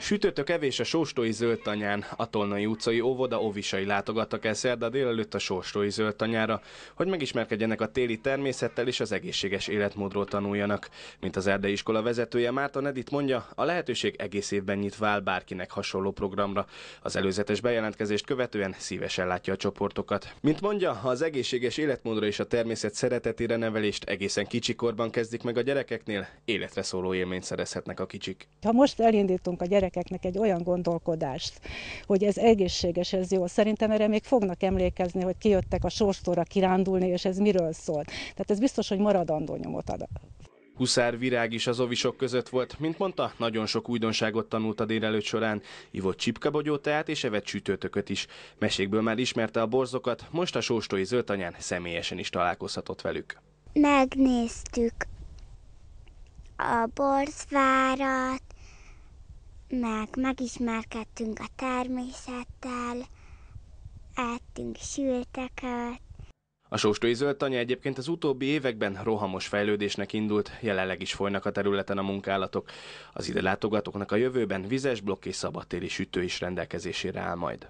Sütőtök evés a Sóstói Zöldtanyán, a Tolnai utcai óvoda óvisai látogattak el szerda délelőtt a Sóstói Zöldtanyára, hogy megismerkedjenek a téli természettel és az egészséges életmódról tanuljanak. Mint az erdei iskola vezetője Márta Nedit mondja, a lehetőség egész évben nyit vál bárkinek hasonló programra. Az előzetes bejelentkezést követően szívesen látja a csoportokat. Mint mondja, az egészséges életmódra és a természet szeretetére nevelést egészen kicsikorban kezdik meg a gyerekeknél, életre szóló élményt szerezhetnek a kicsik. Ha most elindítunk a gyerekeknek egy olyan gondolkodást, hogy ez egészséges, ez jó. Szerintem erre még fognak emlékezni, hogy kijöttek a sorstóra kirándulni, és ez miről szólt. Tehát ez biztos, hogy maradandó nyomot ad. Huszár Virág is az ovisok között volt, mint mondta, nagyon sok újdonságot tanult a délelőtt során. Ivott csipkabogyó teát és evett sütőtököt is. Mesékből már ismerte a borzokat, most a sóstói zöldanyán személyesen is találkozhatott velük. Megnéztük a borzvárat, meg megismerkedtünk a természettel, ettünk sülteket, a Sóstói Zöldtanya egyébként az utóbbi években rohamos fejlődésnek indult, jelenleg is folynak a területen a munkálatok. Az ide látogatóknak a jövőben vizes blokk és szabadtéri sütő is rendelkezésére áll majd.